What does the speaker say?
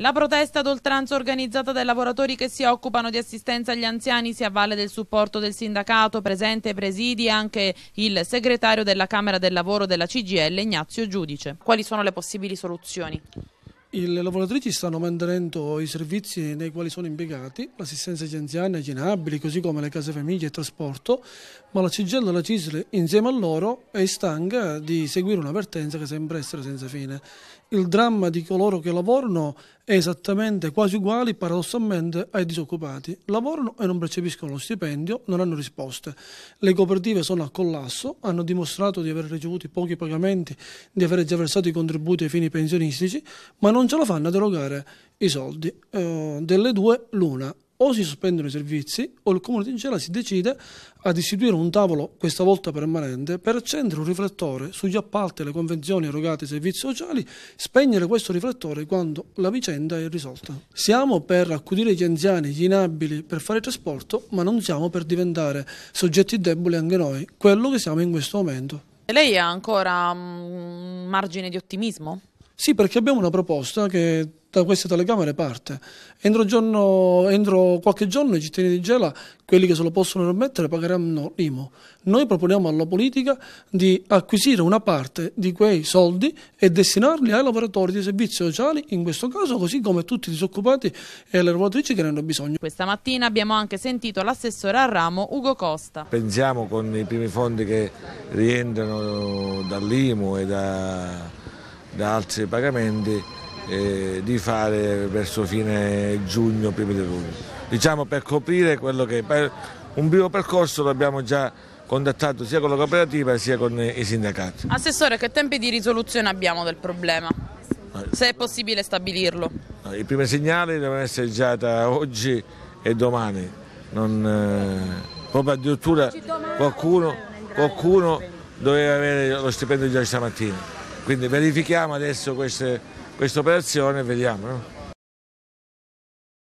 La protesta ad oltranza organizzata dai lavoratori che si occupano di assistenza agli anziani si avvale del supporto del sindacato, presente presidi anche il segretario della Camera del Lavoro della CGL Ignazio Giudice. Quali sono le possibili soluzioni? le lavoratrici stanno mantenendo i servizi nei quali sono impiegati, l'assistenza agli anziani, agli inabili, così come le case famiglie e trasporto, ma la CGL e la CISL insieme a loro è stanca di seguire una vertenza che sembra essere senza fine. Il dramma di coloro che lavorano è esattamente quasi uguale paradossalmente ai disoccupati. Lavorano e non percepiscono lo stipendio, non hanno risposte. Le cooperative sono a collasso, hanno dimostrato di aver ricevuto pochi pagamenti, di aver già versato i contributi ai fini pensionistici, ma non non ce la fanno ad erogare i soldi. Eh, delle due, l'una. O si sospendono i servizi o il comune di Gela si decide ad istituire un tavolo, questa volta permanente, per accendere un riflettore sugli appalti e le convenzioni erogate ai servizi sociali, spegnere questo riflettore quando la vicenda è risolta. Siamo per accudire gli anziani, gli inabili, per fare trasporto, ma non siamo per diventare soggetti deboli anche noi, quello che siamo in questo momento. Lei ha ancora mm, margine di ottimismo? Sì, perché abbiamo una proposta che da queste telecamere parte. Entro, giorno, entro qualche giorno i cittadini di Gela, quelli che se lo possono permettere, pagheranno l'IMO. Noi proponiamo alla politica di acquisire una parte di quei soldi e destinarli ai lavoratori di servizi sociali, in questo caso così come a tutti i disoccupati e alle lavoratrici che ne hanno bisogno. Questa mattina abbiamo anche sentito l'assessore a ramo Ugo Costa. Pensiamo con i primi fondi che rientrano dall'IMO e da da altri pagamenti eh, di fare verso fine giugno, primi di luglio. Diciamo per coprire quello che per un primo percorso l'abbiamo già contattato sia con la cooperativa sia con i sindacati. Assessore, che tempi di risoluzione abbiamo del problema? Eh. Se è possibile stabilirlo. I primi segnali devono essere già da oggi e domani. Non, eh, proprio addirittura qualcuno, qualcuno doveva avere lo stipendio già stamattina. Quindi verifichiamo adesso questa operazione e vediamo. No?